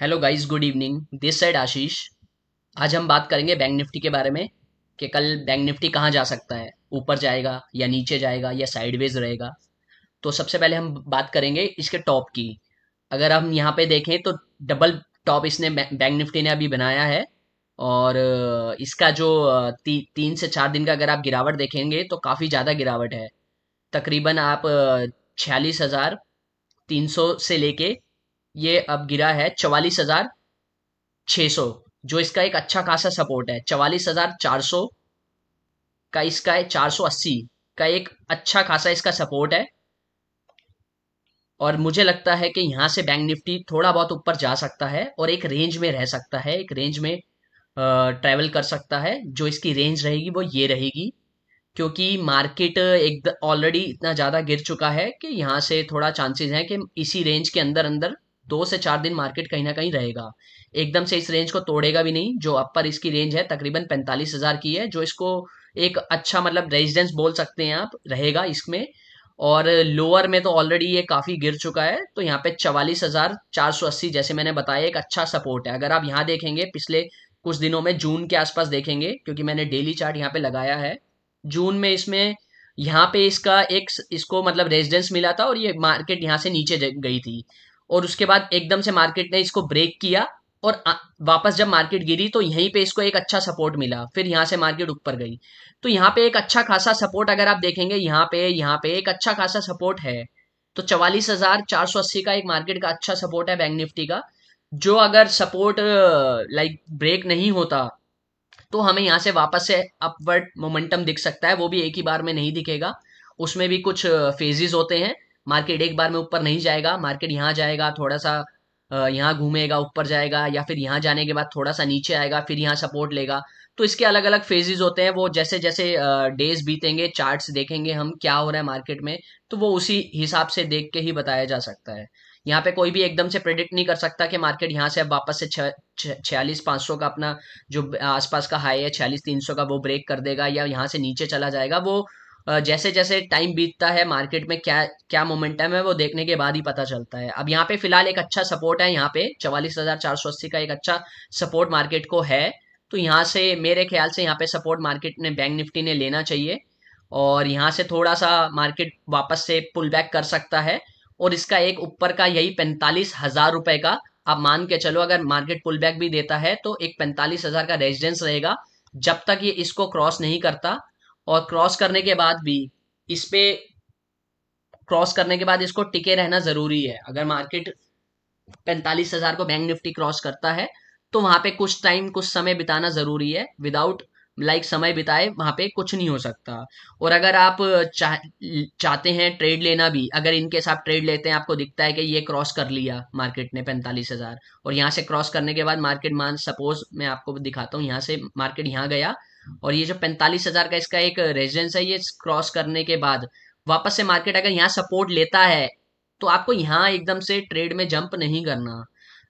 hello guys good evening this side Ashish आज हम बात करेंगे बैंक निफ्टी के बारे में कि कल बैंक निफ्टी कहाँ जा सकता है ऊपर जाएगा या नीचे जाएगा या साइडवेज रहेगा तो सबसे पहले हम बात करेंगे इसके टॉप की अगर हम यहाँ पे देखें तो डबल टॉप इसने बैंक निफ्टी ने अभी बनाया है और इसका जो ती, तीन से चार दिन का अगर आप गिरावट देखेंगे तो काफ़ी ज़्यादा गिरावट है तकरीबन आप छियालीस हज़ार तीन सौ से लेके ये अब गिरा है चवालीस हजार छ सौ जो इसका एक अच्छा खासा सपोर्ट है चवालीस हजार चार सौ का इसका है चार सौ अस्सी का एक अच्छा खासा इसका सपोर्ट है और मुझे लगता है कि यहाँ से बैंक निफ्टी थोड़ा बहुत ऊपर जा सकता है और एक रेंज में रह सकता है एक रेंज में ट्रैवल कर सकता है जो इसकी रेंज रहेगी वो ये रहेगी क्योंकि मार्केट एक ऑलरेडी इतना ज़्यादा गिर चुका है कि यहाँ से थोड़ा चांसेस हैं कि इसी रेंज के अंदर अंदर दो से चार दिन मार्केट कहीं ना कहीं रहेगा एकदम से इस रेंज को तोड़ेगा भी नहीं जो अपर इसकी रेंज है तकरीबन पैंतालीस हजार की है जो इसको एक अच्छा मतलब रेजिडेंस बोल सकते हैं आप रहेगा इसमें और लोअर में तो ऑलरेडी ये काफ़ी गिर चुका है तो यहाँ पे चवालीस हज़ार चार सौ अस्सी जैसे मैंने बताया एक अच्छा सपोर्ट है अगर आप यहाँ देखेंगे पिछले कुछ दिनों में जून के आसपास देखेंगे क्योंकि मैंने डेली चार्ट यहाँ पे लगाया है जून में इसमें यहाँ पे इसका एक इसको मतलब रेजिडेंस मिला था और ये मार्केट यहाँ से नीचे गई थी और उसके बाद एकदम से मार्केट ने इसको ब्रेक किया और वापस जब मार्केट गिरी तो यहीं पे इसको एक अच्छा सपोर्ट मिला फिर यहाँ से मार्केट ऊपर गई तो यहाँ पे एक अच्छा खासा सपोर्ट अगर आप देखेंगे यहाँ पे यहाँ पे एक अच्छा खासा सपोर्ट है तो चवालीस हजार चार सौ अस्सी का एक मार्केट का अच्छा सपोर्ट है बैंक निफ्टी का जो अगर सपोर्ट लाइक ब्रेक नहीं होता तो हमें यहाँ से वापस से अपवर्ड मोमेंटम दिख सकता है वो भी एक ही बार में नहीं दिखेगा उसमें भी कुछ फेजेस uh, होते हैं मार्केट एक बार में ऊपर नहीं जाएगा मार्केट यहाँ जाएगा थोड़ा सा यहाँ घूमेगा ऊपर जाएगा या फिर यहाँ जाने के बाद थोड़ा सा नीचे आएगा फिर यहाँ सपोर्ट लेगा तो इसके अलग अलग फेजेस होते हैं वो जैसे जैसे डेज बीतेंगे चार्ट्स देखेंगे हम क्या हो रहा है मार्केट में तो वो उसी हिसाब से देख के ही बताया जा सकता है यहाँ पे कोई भी एकदम से प्रेडिक्ट नहीं कर सकता कि मार्केट यहाँ से अब वापस से छियालीस पाँच सौ का अपना जो आसपास का हाई है छियालीस तीन सौ का वो ब्रेक कर देगा या यहाँ से नीचे चला जाएगा वो जैसे जैसे टाइम बीतता है मार्केट में क्या क्या मोमेंटम है वो देखने के बाद ही पता चलता है अब यहाँ पे फिलहाल एक अच्छा सपोर्ट है यहाँ पे चवालीस हजार चार सौ अस्सी का एक अच्छा सपोर्ट मार्केट को है तो यहाँ से मेरे ख्याल से यहाँ पे सपोर्ट मार्केट ने बैंक निफ्टी ने लेना चाहिए और यहाँ से थोड़ा सा मार्केट वापस से पुल बैक कर सकता है और इसका एक ऊपर का यही पैंतालीस हजार रुपए का आप मान के चलो अगर मार्केट पुल बैक भी देता है तो एक पैंतालीस हजार का रेजिडेंस रहेगा जब तक ये इसको क्रॉस नहीं करता और क्रॉस करने के बाद भी इस पे क्रॉस करने के बाद इसको टिके रहना जरूरी है अगर मार्केट पैंतालीस हजार को बैंक निफ्टी क्रॉस करता है तो वहां पे कुछ टाइम कुछ समय बिताना जरूरी है विदाउट लाइक like समय बिताए वहां पे कुछ नहीं हो सकता और अगर आप चाह चाहते हैं ट्रेड लेना भी अगर इनके साथ ट्रेड लेते हैं आपको दिखता है कि ये क्रॉस कर लिया मार्केट ने पैंतालीस हजार और यहाँ से क्रॉस करने के बाद मार्केट मान सपोज मैं आपको दिखाता हूँ यहाँ से मार्केट यहाँ गया और ये जो पैंतालीस हजार का इसका एक रेजिडेंस है ये क्रॉस करने के बाद वापस से मार्केट अगर यहाँ सपोर्ट लेता है तो आपको यहाँ एकदम से ट्रेड में जंप नहीं करना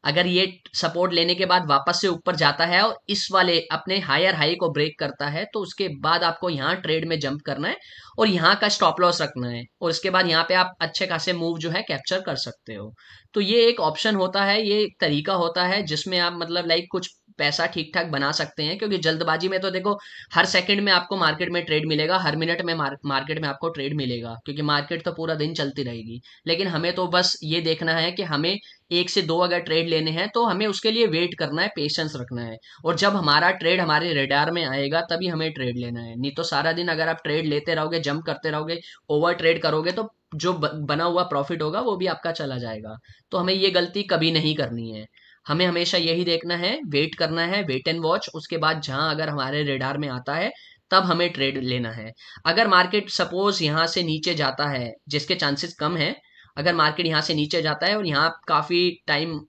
अगर ये सपोर्ट लेने के बाद वापस से ऊपर जाता है और इस वाले अपने हायर हाई को ब्रेक करता है तो उसके बाद आपको यहाँ ट्रेड में जंप करना है और यहाँ का स्टॉप लॉस रखना है और इसके बाद यहाँ पे आप अच्छे खासे मूव जो है कैप्चर कर सकते हो तो ये एक ऑप्शन होता है ये तरीका होता है जिसमें आप मतलब लाइक कुछ पैसा ठीक ठाक बना सकते हैं क्योंकि जल्दबाजी में तो देखो हर सेकंड में आपको मार्केट में ट्रेड मिलेगा हर मिनट में मार्केट में आपको ट्रेड मिलेगा क्योंकि मार्केट तो पूरा दिन चलती रहेगी लेकिन हमें तो बस ये देखना है कि हमें एक से दो अगर ट्रेड लेने हैं तो हमें उसके लिए वेट करना है पेशेंस रखना है और जब हमारा ट्रेड हमारे रेडार में आएगा तभी हमें ट्रेड लेना है नहीं तो सारा दिन अगर आप ट्रेड लेते रहोगे जंप करते रहोगे ओवर ट्रेड करोगे तो जो बना हुआ प्रॉफिट होगा वो भी आपका चला जाएगा तो हमें ये गलती कभी नहीं करनी है हमें हमेशा यही देखना है वेट करना है वेट एंड वॉच उसके बाद जहां अगर हमारे रेडार में आता है तब हमें ट्रेड लेना है अगर मार्केट सपोज यहाँ से नीचे जाता है जिसके चांसेस कम है अगर मार्केट यहाँ से नीचे जाता है और यहाँ काफ़ी टाइम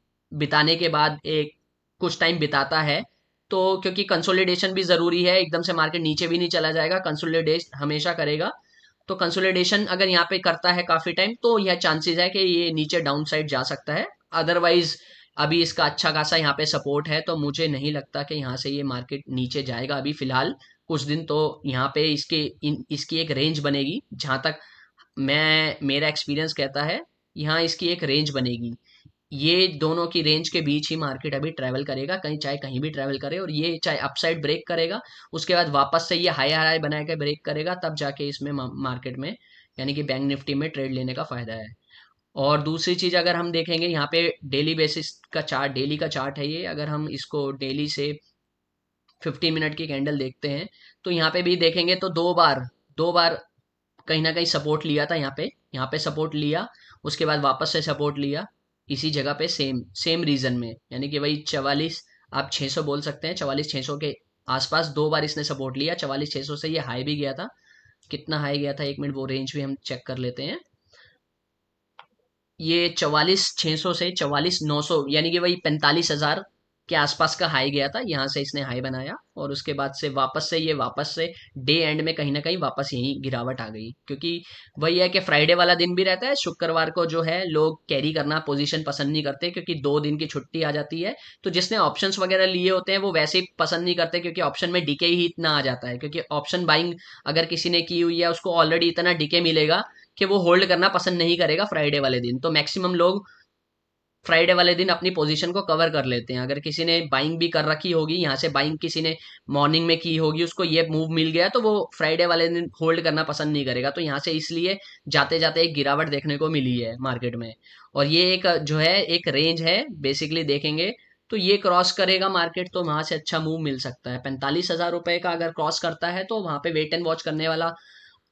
बिताने के बाद एक कुछ टाइम बिताता है तो क्योंकि कंसोलिडेशन भी ज़रूरी है एकदम से मार्केट नीचे भी नहीं चला जाएगा कंसोलिडेट हमेशा करेगा तो कंसोलिडेशन अगर यहाँ पे करता है काफ़ी टाइम तो यह चांसेस है कि ये नीचे डाउन साइड जा सकता है अदरवाइज अभी इसका अच्छा खासा यहाँ पे सपोर्ट है तो मुझे नहीं लगता कि यहाँ से ये मार्केट नीचे जाएगा अभी फिलहाल कुछ दिन तो यहाँ पे इसके इन, इसकी एक रेंज बनेगी जहाँ तक मैं मेरा एक्सपीरियंस कहता है यहाँ इसकी एक रेंज बनेगी ये दोनों की रेंज के बीच ही मार्केट अभी ट्रैवल करेगा कहीं चाहे कहीं भी ट्रैवल करे और ये चाहे अपसाइड ब्रेक करेगा उसके बाद वापस से ये हाई हाई बना के ब्रेक करेगा तब जाके इसमें मार्केट में यानी कि बैंक निफ्टी में ट्रेड लेने का फायदा है और दूसरी चीज़ अगर हम देखेंगे यहाँ पे डेली बेसिस का चार्ट डेली का चार्ट है ये अगर हम इसको डेली से 15 मिनट की कैंडल देखते हैं तो यहाँ पे भी देखेंगे तो दो बार दो बार कहीं ना कहीं सपोर्ट लिया था यहाँ पे यहाँ पे सपोर्ट लिया उसके बाद वापस से सपोर्ट लिया इसी जगह पे सेम सेम रीजन में यानी कि वही चवालीस आप 600 बोल सकते हैं चवालीस सौ के आसपास दो बार इसने सपोर्ट लिया चवालीस सौ से ये हाई भी गया था कितना हाई गया था एक मिनट वो रेंज भी हम चेक कर लेते हैं ये चवालीस छः सौ से चवालीस नौ सौ यानी कि वही पैंतालीस हज़ार के आसपास का हाई गया था यहाँ से इसने हाई बनाया और उसके बाद से वापस से ये वापस से डे एंड में कहीं ना कहीं वापस यहीं गिरावट आ गई क्योंकि वही है कि फ्राइडे वाला दिन भी रहता है शुक्रवार को जो है लोग कैरी करना पोजीशन पसंद नहीं करते क्योंकि दो दिन की छुट्टी आ जाती है तो जिसने ऑप्शन वगैरह लिए होते हैं वो वैसे ही पसंद नहीं करते क्योंकि ऑप्शन में डिके ही इतना आ जाता है क्योंकि ऑप्शन बाइंग अगर किसी ने की हुई है उसको ऑलरेडी इतना डिके मिलेगा कि वो होल्ड करना पसंद नहीं करेगा फ्राइडे वाले दिन तो मैक्सिमम लोग फ्राइडे वाले दिन अपनी पोजीशन को कवर कर लेते हैं अगर किसी ने बाइंग भी कर रखी होगी यहाँ से बाइंग किसी ने मॉर्निंग में की होगी उसको ये मूव मिल गया तो वो फ्राइडे वाले दिन होल्ड करना पसंद नहीं करेगा तो यहाँ से इसलिए जाते जाते एक गिरावट देखने को मिली है मार्केट में और ये एक जो है एक रेंज है बेसिकली देखेंगे तो ये क्रॉस करेगा मार्केट तो वहां से अच्छा मूव मिल सकता है पैंतालीस हजार का अगर क्रॉस करता है तो वहां पे वेट एंड वॉच करने वाला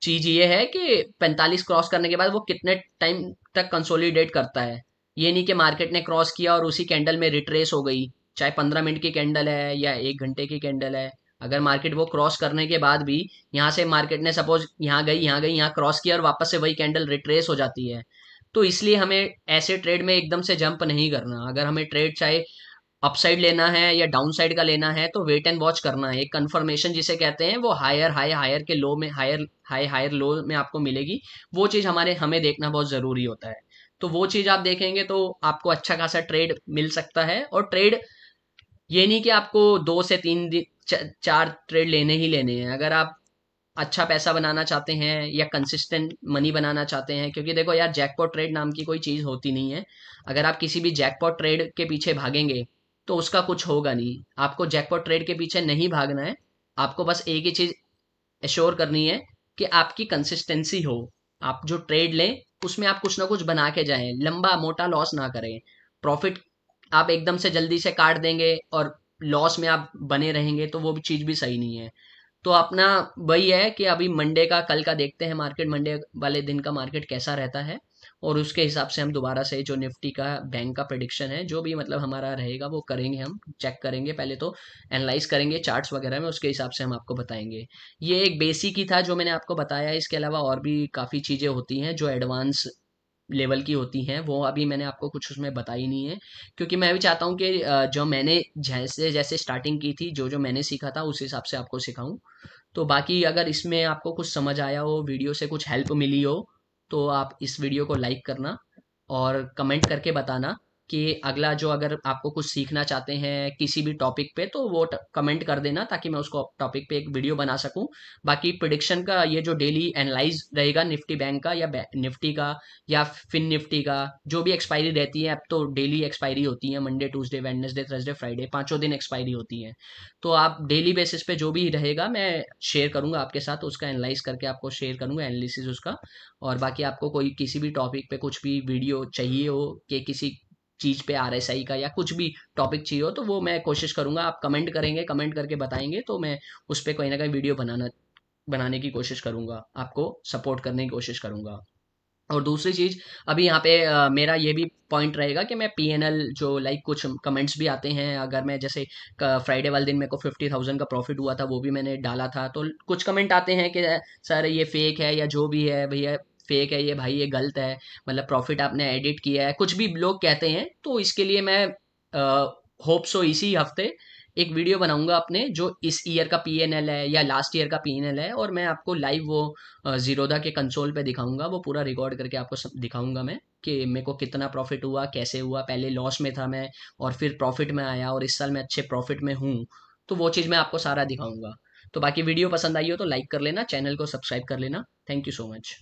चीज ये है कि 45 क्रॉस करने के बाद वो कितने टाइम तक कंसोलिडेट करता है ये नहीं कि मार्केट ने क्रॉस किया और उसी कैंडल में रिट्रेस हो गई चाहे पंद्रह मिनट की कैंडल है या एक घंटे की कैंडल है अगर मार्केट वो क्रॉस करने के बाद भी यहाँ से मार्केट ने सपोज यहाँ गई यहाँ गई यहाँ क्रॉस किया और वापस से वही कैंडल रिट्रेस हो जाती है तो इसलिए हमें ऐसे ट्रेड में एकदम से जंप नहीं करना अगर हमें ट्रेड चाहे अपसाइड लेना है या डाउन साइड का लेना है तो वेट एंड वॉच करना है एक कन्फर्मेशन जिसे कहते हैं वो हायर हाई हायर के लो में हायर हाई हायर लो में आपको मिलेगी वो चीज़ हमारे हमें देखना बहुत ज़रूरी होता है तो वो चीज़ आप देखेंगे तो आपको अच्छा खासा ट्रेड मिल सकता है और ट्रेड ये नहीं कि आपको दो से तीन दिन चार ट्रेड लेने ही लेने हैं अगर आप अच्छा पैसा बनाना चाहते हैं या कंसिस्टेंट मनी बनाना चाहते हैं क्योंकि देखो यार जैकपॉट ट्रेड नाम की कोई चीज़ होती नहीं है अगर आप किसी भी जैकपॉट ट्रेड के पीछे भागेंगे तो उसका कुछ होगा नहीं आपको जैकपॉट ट्रेड के पीछे नहीं भागना है आपको बस एक ही चीज़ एश्योर करनी है कि आपकी कंसिस्टेंसी हो आप जो ट्रेड लें उसमें आप कुछ ना कुछ बना के जाएं लंबा मोटा लॉस ना करें प्रॉफिट आप एकदम से जल्दी से काट देंगे और लॉस में आप बने रहेंगे तो वो भी चीज़ भी सही नहीं है तो अपना वही है कि अभी मंडे का कल का देखते हैं मार्केट मंडे वाले दिन का मार्केट कैसा रहता है और उसके हिसाब से हम दोबारा से जो निफ्टी का बैंक का प्रडिक्शन है जो भी मतलब हमारा रहेगा वो करेंगे हम चेक करेंगे पहले तो एनालाइज करेंगे चार्ट्स वगैरह में उसके हिसाब से हम आपको बताएंगे ये एक बेसिक ही था जो मैंने आपको बताया इसके अलावा और भी काफ़ी चीज़ें होती हैं जो एडवांस लेवल की होती हैं वो अभी मैंने आपको कुछ उसमें बताई नहीं है क्योंकि मैं भी चाहता हूँ कि जो मैंने जैसे जैसे स्टार्टिंग की थी जो जो मैंने सीखा था उस हिसाब से आपको सिखाऊँ तो बाकी अगर इसमें आपको कुछ समझ आया हो वीडियो से कुछ हेल्प मिली हो तो आप इस वीडियो को लाइक करना और कमेंट करके बताना कि अगला जो अगर आपको कुछ सीखना चाहते हैं किसी भी टॉपिक पे तो वो कमेंट कर देना ताकि मैं उसको टॉपिक पे एक वीडियो बना सकूं बाकी प्रोडिक्शन का ये जो डेली एनालाइज रहेगा निफ्टी बैंक का या निफ्टी का या फिन निफ्टी का जो भी एक्सपायरी रहती है अब तो डेली एक्सपायरी होती है Monday Tuesday Wednesday Thursday Friday पाँचों दिन एक्सपायरी होती है तो आप डेली बेसिस पे जो भी रहेगा मैं शेयर करूंगा आपके साथ उसका एनालाइज करके आपको शेयर करूंगा एनालिसिस उसका और बाकी आपको कोई किसी भी टॉपिक पे कुछ भी वीडियो चाहिए हो कि किसी चीज़ पे आर एस आई का या कुछ भी टॉपिक चाहिए हो तो वो मैं कोशिश करूंगा आप कमेंट करेंगे कमेंट करके बताएंगे तो मैं उस पर कहीं ना कहीं वीडियो बनाना बनाने की कोशिश करूंगा आपको सपोर्ट करने की कोशिश करूँगा और दूसरी चीज़ अभी यहाँ पे आ, मेरा ये भी पॉइंट रहेगा कि मैं एल जो लाइक कुछ कमेंट्स भी आते हैं अगर मैं जैसे फ्राइडे वाले दिन मेरे को फिफ्टी थाउजेंड का प्रॉफिट हुआ था वो भी मैंने डाला था तो कुछ कमेंट आते हैं कि सर ये फेक है या जो भी है भैया फेक है ये भाई ये गलत है मतलब प्रॉफिट आपने एडिट किया है कुछ भी लोग कहते हैं तो इसके लिए मैं होप सो इसी हफ्ते एक वीडियो बनाऊंगा अपने जो इस ईयर का पी है या लास्ट ईयर का पी है और मैं आपको लाइव वो जीरोदा के कंसोल पे दिखाऊंगा वो पूरा रिकॉर्ड करके आपको दिखाऊंगा मैं कि मेरे को कितना प्रॉफिट हुआ कैसे हुआ पहले लॉस में था मैं और फिर प्रॉफिट में आया और इस साल मैं अच्छे प्रॉफिट में हूँ तो वो चीज़ मैं आपको सारा दिखाऊंगा तो बाकी वीडियो पसंद आई हो तो लाइक कर लेना चैनल को सब्सक्राइब कर लेना थैंक यू सो मच